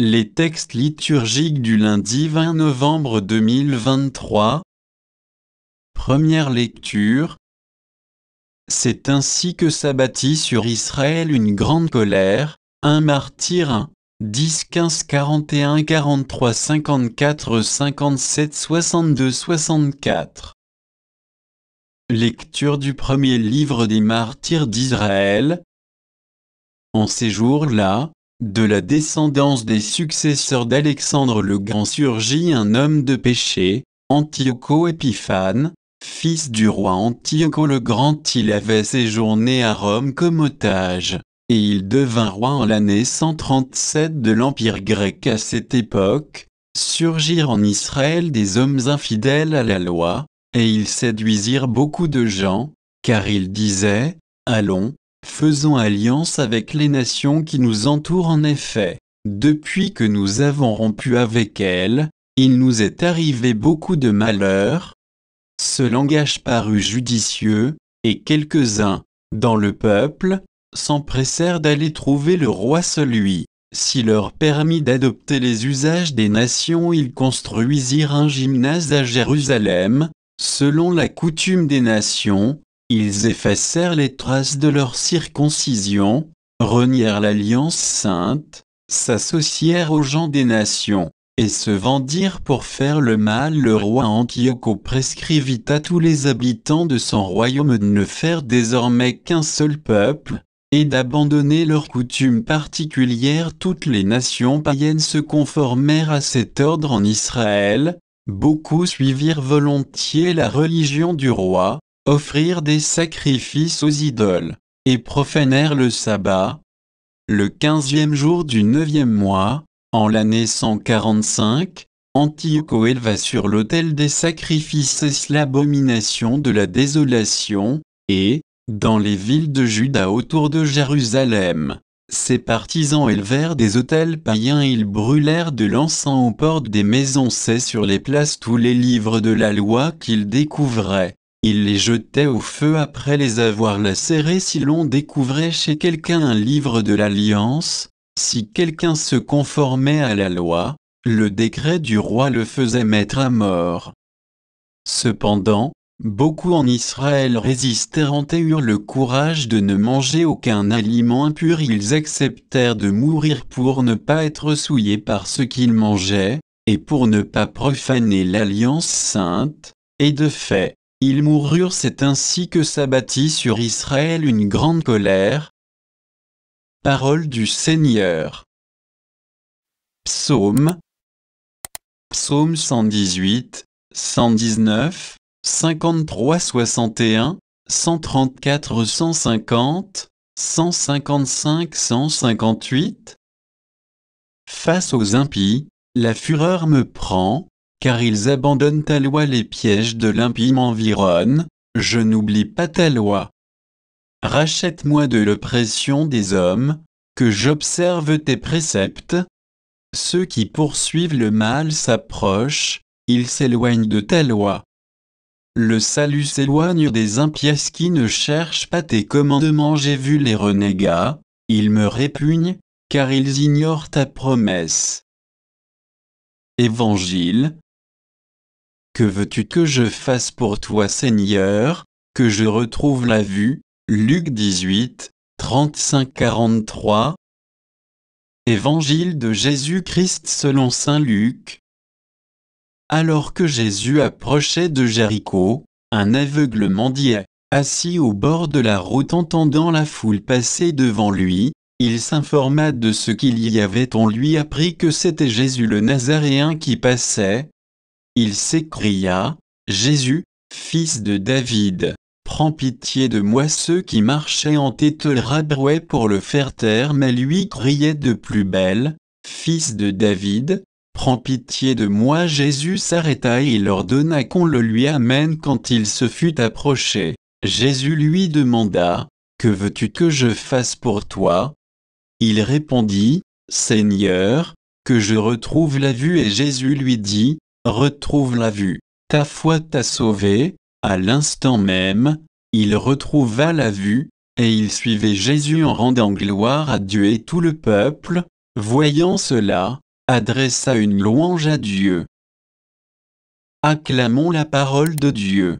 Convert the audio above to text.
Les textes liturgiques du lundi 20 novembre 2023 Première lecture C'est ainsi que s'abattit sur Israël une grande colère, un martyr 1, 10, 15, 41, 43, 54, 57, 62, 64 Lecture du premier livre des martyrs d'Israël En ces jours-là, de la descendance des successeurs d'Alexandre le Grand surgit un homme de péché, Antiocho Épiphane, fils du roi Antiocho le Grand. Il avait séjourné à Rome comme otage, et il devint roi en l'année 137 de l'Empire grec. À cette époque, surgirent en Israël des hommes infidèles à la loi, et ils séduisirent beaucoup de gens, car ils disaient, Allons, Faisons alliance avec les nations qui nous entourent en effet. Depuis que nous avons rompu avec elles, il nous est arrivé beaucoup de malheurs. Ce langage parut judicieux, et quelques-uns, dans le peuple, s'empressèrent d'aller trouver le roi celui. Si leur permit d'adopter les usages des nations, ils construisirent un gymnase à Jérusalem, selon la coutume des nations, ils effacèrent les traces de leur circoncision, renièrent l'alliance sainte, s'associèrent aux gens des nations, et se vendirent pour faire le mal. Le roi Antioco prescrivit à tous les habitants de son royaume de ne faire désormais qu'un seul peuple, et d'abandonner leurs coutumes particulières. Toutes les nations païennes se conformèrent à cet ordre en Israël, beaucoup suivirent volontiers la religion du roi, offrirent des sacrifices aux idoles, et profanèrent le sabbat. Le quinzième jour du neuvième mois, en l'année 145, Antioche va sur l'autel des sacrifices l'abomination de la désolation, et, dans les villes de Juda autour de Jérusalem, ses partisans élevèrent des autels païens ils brûlèrent de l'encens aux portes des maisons c'est sur les places tous les livres de la loi qu'ils découvraient. Il les jetait au feu après les avoir lacérés si l'on découvrait chez quelqu'un un livre de l'Alliance, si quelqu'un se conformait à la loi, le décret du roi le faisait mettre à mort. Cependant, beaucoup en Israël résistèrent et eurent le courage de ne manger aucun aliment impur. Ils acceptèrent de mourir pour ne pas être souillés par ce qu'ils mangeaient, et pour ne pas profaner l'alliance sainte, et de fait, ils moururent c'est ainsi que s'abattit sur Israël une grande colère. Parole du Seigneur. Psaume Psaume 118, 119, 53, 61, 134, 150, 155, 158 Face aux impies, la fureur me prend, car ils abandonnent ta loi les pièges de l'impie m'environnent, je n'oublie pas ta loi. Rachète-moi de l'oppression des hommes, que j'observe tes préceptes. Ceux qui poursuivent le mal s'approchent, ils s'éloignent de ta loi. Le salut s'éloigne des impies qui ne cherchent pas tes commandements. J'ai vu les renégats, ils me répugnent, car ils ignorent ta promesse. Évangile, que veux-tu que je fasse pour toi Seigneur, que je retrouve la vue Luc 18, 35-43 Évangile de Jésus-Christ selon Saint Luc Alors que Jésus approchait de Jéricho, un aveugle mendiait, assis au bord de la route entendant la foule passer devant lui, il s'informa de ce qu'il y avait on lui apprit que c'était Jésus le Nazaréen qui passait, il s'écria, Jésus, fils de David, prends pitié de moi ceux qui marchaient en tête rabouet pour le faire taire mais lui criait de plus belle, fils de David, prends pitié de moi Jésus s'arrêta et il ordonna qu'on le lui amène quand il se fut approché. Jésus lui demanda, que veux-tu que je fasse pour toi Il répondit, Seigneur, que je retrouve la vue et Jésus lui dit, retrouve la vue. Ta foi t'a sauvé, à l'instant même, il retrouva la vue, et il suivait Jésus en rendant gloire à Dieu et tout le peuple, voyant cela, adressa une louange à Dieu. Acclamons la parole de Dieu.